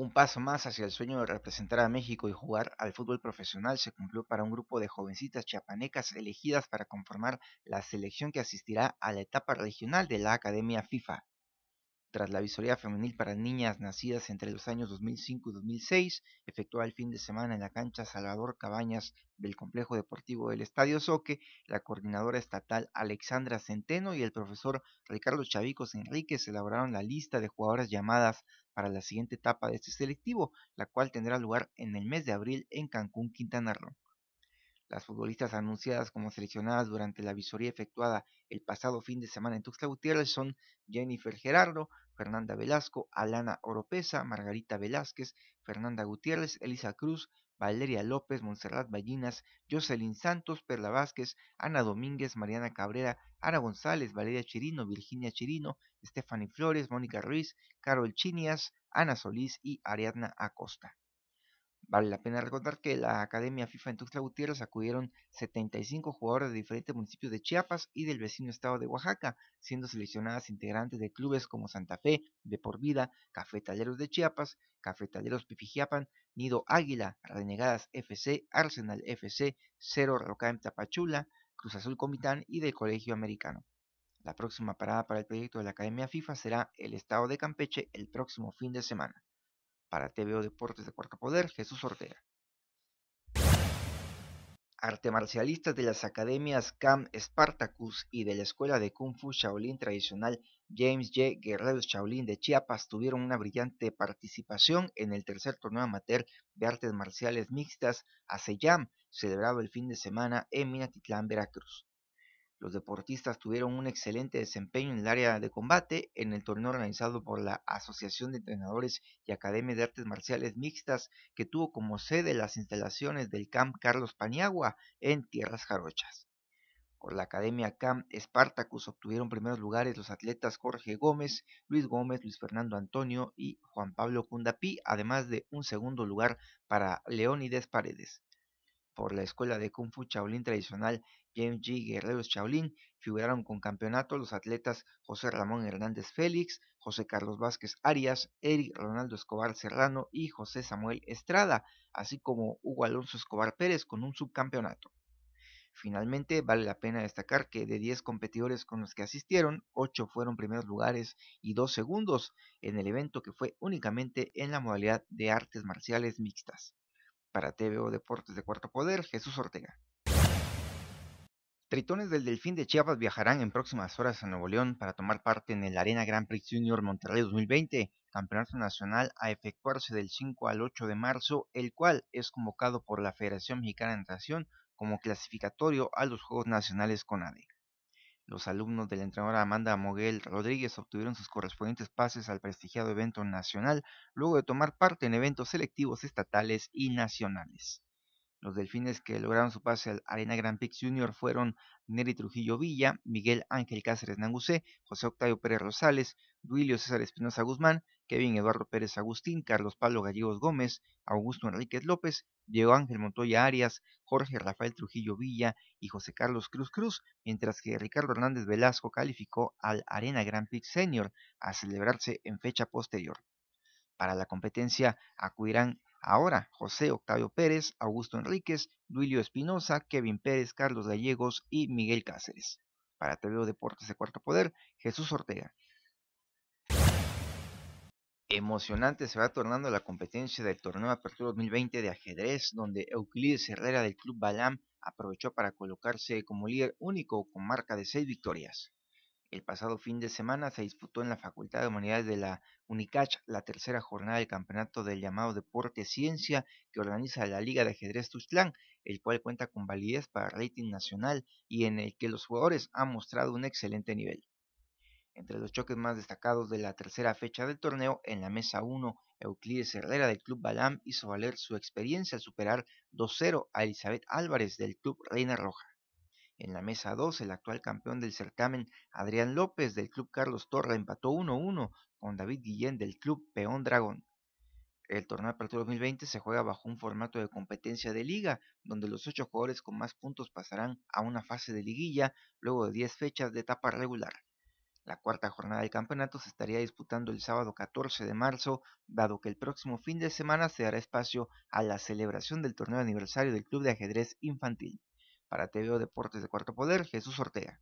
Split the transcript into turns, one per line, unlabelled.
Un paso más hacia el sueño de representar a México y jugar al fútbol profesional se cumplió para un grupo de jovencitas chiapanecas elegidas para conformar la selección que asistirá a la etapa regional de la Academia FIFA. Tras la visoría femenil para niñas nacidas entre los años 2005 y 2006, efectuada el fin de semana en la cancha Salvador Cabañas del Complejo Deportivo del Estadio Soque, la coordinadora estatal Alexandra Centeno y el profesor Ricardo Chavicos Enríquez elaboraron la lista de jugadoras llamadas para la siguiente etapa de este selectivo, la cual tendrá lugar en el mes de abril en Cancún, Quintana Roo. Las futbolistas anunciadas como seleccionadas durante la visoría efectuada el pasado fin de semana en Tuxtla Gutiérrez son Jennifer Gerardo, Fernanda Velasco, Alana Oropesa, Margarita Velázquez, Fernanda Gutiérrez, Elisa Cruz, Valeria López, Montserrat Ballinas, Jocelyn Santos, Perla Vázquez, Ana Domínguez, Mariana Cabrera, Ana González, Valeria Chirino, Virginia Chirino, Stephanie Flores, Mónica Ruiz, Carol Chinias, Ana Solís y Ariadna Acosta. Vale la pena recordar que la Academia FIFA en Tuxtla Gutiérrez acudieron 75 jugadores de diferentes municipios de Chiapas y del vecino estado de Oaxaca, siendo seleccionadas integrantes de clubes como Santa Fe, De Por Vida, Cafetaleros de Chiapas, Cafetaleros Pifijapan, Nido Águila, Renegadas FC, Arsenal FC, Cero en Tapachula, Cruz Azul Comitán y del Colegio Americano. La próxima parada para el proyecto de la Academia FIFA será el estado de Campeche el próximo fin de semana. Para TVO Deportes de Cuarto Poder, Jesús Ortega. Arte de las academias CAM Spartacus y de la Escuela de Kung Fu Shaolin Tradicional James J. Guerrero Shaolin de Chiapas tuvieron una brillante participación en el tercer torneo amateur de artes marciales mixtas Aceyam, celebrado el fin de semana en Minatitlán, Veracruz. Los deportistas tuvieron un excelente desempeño en el área de combate en el torneo organizado por la Asociación de Entrenadores y Academia de Artes Marciales Mixtas, que tuvo como sede las instalaciones del Camp Carlos Paniagua en Tierras Jarochas. Por la Academia Camp Spartacus obtuvieron primeros lugares los atletas Jorge Gómez, Luis Gómez, Luis Fernando Antonio y Juan Pablo Cundapí, además de un segundo lugar para Leónides Paredes por la Escuela de Kung Fu Chaolín Tradicional James G. Guerreros Chaulín, figuraron con campeonato los atletas José Ramón Hernández Félix, José Carlos Vázquez Arias, Eric Ronaldo Escobar Serrano y José Samuel Estrada, así como Hugo Alonso Escobar Pérez con un subcampeonato. Finalmente, vale la pena destacar que de 10 competidores con los que asistieron, 8 fueron primeros lugares y 2 segundos en el evento que fue únicamente en la modalidad de artes marciales mixtas. Para TVO Deportes de Cuarto Poder, Jesús Ortega. Tritones del Delfín de Chiapas viajarán en próximas horas a Nuevo León para tomar parte en el Arena Grand Prix Junior Monterrey 2020, campeonato nacional a efectuarse del 5 al 8 de marzo, el cual es convocado por la Federación Mexicana de Natación como clasificatorio a los Juegos Nacionales con CONADE. Los alumnos de la entrenadora Amanda Moguel Rodríguez obtuvieron sus correspondientes pases al prestigiado evento nacional luego de tomar parte en eventos selectivos estatales y nacionales. Los delfines que lograron su pase al Arena Grand Prix Junior fueron Neri Trujillo Villa, Miguel Ángel Cáceres Nangucé, José Octavio Pérez Rosales, Duilio César Espinosa Guzmán, Kevin Eduardo Pérez Agustín, Carlos Pablo Gallegos Gómez, Augusto Enríquez López, Diego Ángel Montoya Arias, Jorge Rafael Trujillo Villa y José Carlos Cruz Cruz, mientras que Ricardo Hernández Velasco calificó al Arena Grand Prix Senior a celebrarse en fecha posterior. Para la competencia acudirán Ahora, José Octavio Pérez, Augusto Enríquez, Duilio Espinosa, Kevin Pérez, Carlos Gallegos y Miguel Cáceres. Para TVO Deportes de Cuarto Poder, Jesús Ortega. Emocionante se va tornando la competencia del torneo Apertura 2020 de ajedrez, donde Euclides Herrera del Club Balam aprovechó para colocarse como líder único con marca de seis victorias. El pasado fin de semana se disputó en la Facultad de Humanidades de la UNICACH la tercera jornada del campeonato del llamado Deporte Ciencia que organiza la Liga de Ajedrez Tuxtlán, el cual cuenta con validez para rating nacional y en el que los jugadores han mostrado un excelente nivel. Entre los choques más destacados de la tercera fecha del torneo, en la mesa 1, Euclides Herrera del Club Balam hizo valer su experiencia al superar 2-0 a Elizabeth Álvarez del Club Reina Roja. En la mesa 2, el actual campeón del certamen, Adrián López del Club Carlos Torra, empató 1-1 con David Guillén del Club Peón Dragón. El torneo de Apertura 2020 se juega bajo un formato de competencia de liga, donde los ocho jugadores con más puntos pasarán a una fase de liguilla luego de 10 fechas de etapa regular. La cuarta jornada del campeonato se estaría disputando el sábado 14 de marzo, dado que el próximo fin de semana se dará espacio a la celebración del torneo aniversario del Club de Ajedrez Infantil para TVO Deportes de Cuarto Poder, Jesús Ortega.